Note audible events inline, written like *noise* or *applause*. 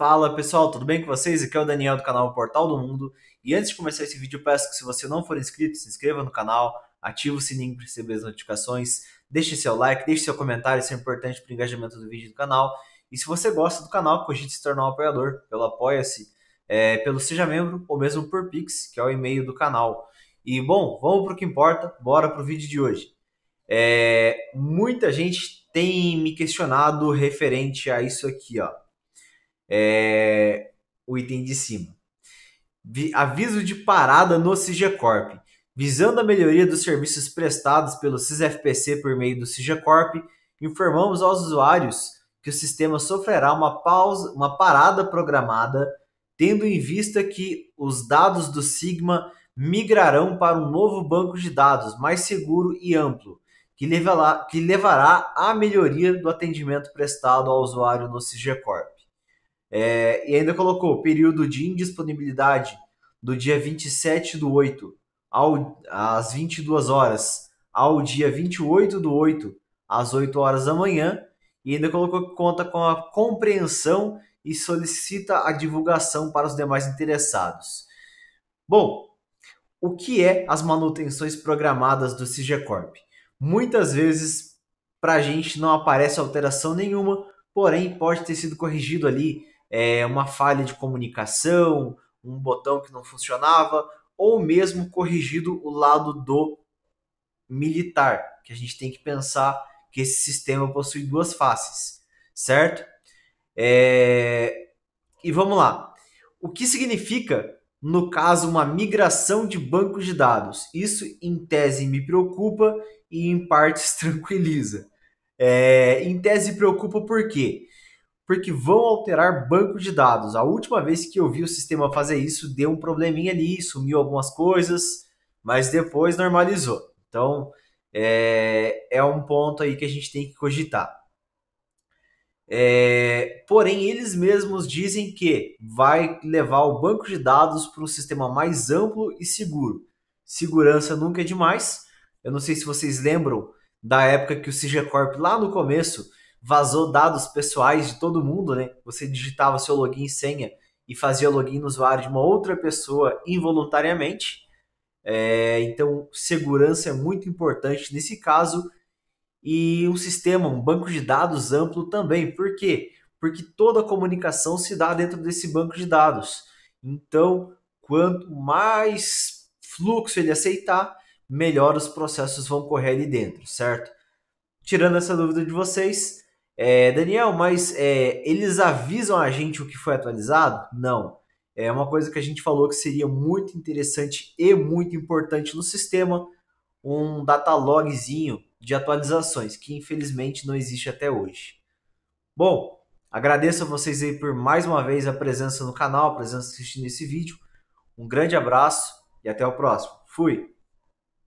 Fala pessoal, tudo bem com vocês? Aqui é o Daniel do canal Portal do Mundo. E antes de começar esse vídeo, peço que se você não for inscrito, se inscreva no canal, ative o sininho para receber as notificações, deixe seu like, deixe seu comentário, isso é importante para o engajamento do vídeo do canal. E se você gosta do canal, cogite se tornar um apoiador pelo Apoia-se, é, pelo Seja Membro ou mesmo por Pix, que é o e-mail do canal. E bom, vamos para o que importa, bora para o vídeo de hoje. É, muita gente tem me questionado referente a isso aqui, ó é, o item de cima. aviso de parada no Cigecorp, Visando a melhoria dos serviços prestados pelo CISFPC por meio do Cigecorp, informamos aos usuários que o sistema sofrerá uma pausa, uma parada programada, tendo em vista que os dados do Sigma migrarão para um novo banco de dados mais seguro e amplo, que, levará, que levará à melhoria do atendimento prestado ao usuário no Cigecorp. É, e ainda colocou período de indisponibilidade do dia 27 do 8 ao, às 22 horas ao dia 28 do 8 às 8 horas da manhã e ainda colocou que conta com a compreensão e solicita a divulgação para os demais interessados. Bom, o que é as manutenções programadas do Cigecorp Muitas vezes para a gente não aparece alteração nenhuma, porém pode ter sido corrigido ali é, uma falha de comunicação, um botão que não funcionava, ou mesmo corrigido o lado do militar, que a gente tem que pensar que esse sistema possui duas faces, certo? É... E vamos lá. O que significa, no caso, uma migração de banco de dados? Isso, em tese, me preocupa e, em partes, *laughs* tranquiliza. É... Em tese, preocupa por quê? Porque porque vão alterar banco de dados. A última vez que eu vi o sistema fazer isso, deu um probleminha ali, sumiu algumas coisas, mas depois normalizou. Então, é, é um ponto aí que a gente tem que cogitar. É, porém, eles mesmos dizem que vai levar o banco de dados para um sistema mais amplo e seguro. Segurança nunca é demais. Eu não sei se vocês lembram da época que o CG lá no começo vazou dados pessoais de todo mundo, né? Você digitava seu login e senha e fazia login no usuário de uma outra pessoa involuntariamente. É, então, segurança é muito importante nesse caso. E um sistema, um banco de dados amplo também. Por quê? Porque toda a comunicação se dá dentro desse banco de dados. Então, quanto mais fluxo ele aceitar, melhor os processos vão correr ali dentro, certo? Tirando essa dúvida de vocês, é, Daniel, mas é, eles avisam a gente o que foi atualizado? Não. É uma coisa que a gente falou que seria muito interessante e muito importante no sistema, um data logzinho de atualizações, que infelizmente não existe até hoje. Bom, agradeço a vocês aí por mais uma vez a presença no canal, a presença assistindo esse vídeo. Um grande abraço e até o próximo. Fui!